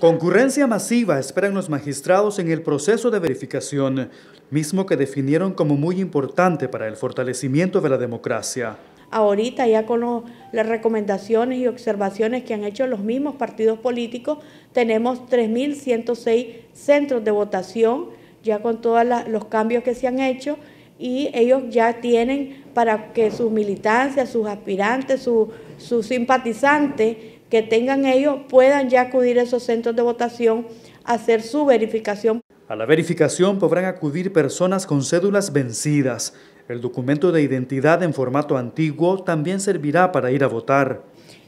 Concurrencia masiva esperan los magistrados en el proceso de verificación, mismo que definieron como muy importante para el fortalecimiento de la democracia. Ahorita ya con las recomendaciones y observaciones que han hecho los mismos partidos políticos, tenemos 3.106 centros de votación, ya con todos los cambios que se han hecho, y ellos ya tienen para que sus militancias, sus aspirantes, sus simpatizantes, que tengan ellos puedan ya acudir a esos centros de votación a hacer su verificación. A la verificación podrán acudir personas con cédulas vencidas. El documento de identidad en formato antiguo también servirá para ir a votar.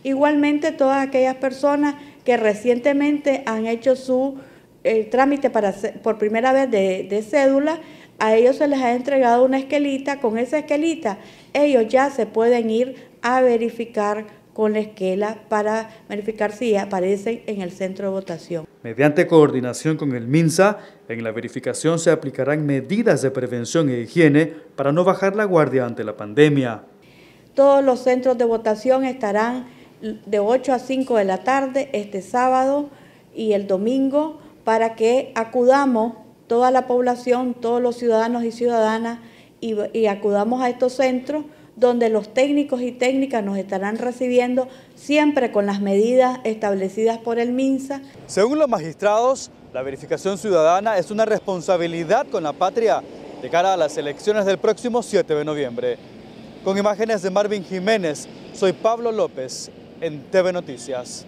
Igualmente, todas aquellas personas que recientemente han hecho su trámite para, por primera vez de, de cédula, a ellos se les ha entregado una esquelita. Con esa esquelita, ellos ya se pueden ir a verificar con la esquela para verificar si aparecen en el centro de votación. Mediante coordinación con el MINSA, en la verificación se aplicarán medidas de prevención e higiene para no bajar la guardia ante la pandemia. Todos los centros de votación estarán de 8 a 5 de la tarde este sábado y el domingo para que acudamos toda la población, todos los ciudadanos y ciudadanas y, y acudamos a estos centros donde los técnicos y técnicas nos estarán recibiendo siempre con las medidas establecidas por el MINSA. Según los magistrados, la verificación ciudadana es una responsabilidad con la patria de cara a las elecciones del próximo 7 de noviembre. Con imágenes de Marvin Jiménez, soy Pablo López en TV Noticias.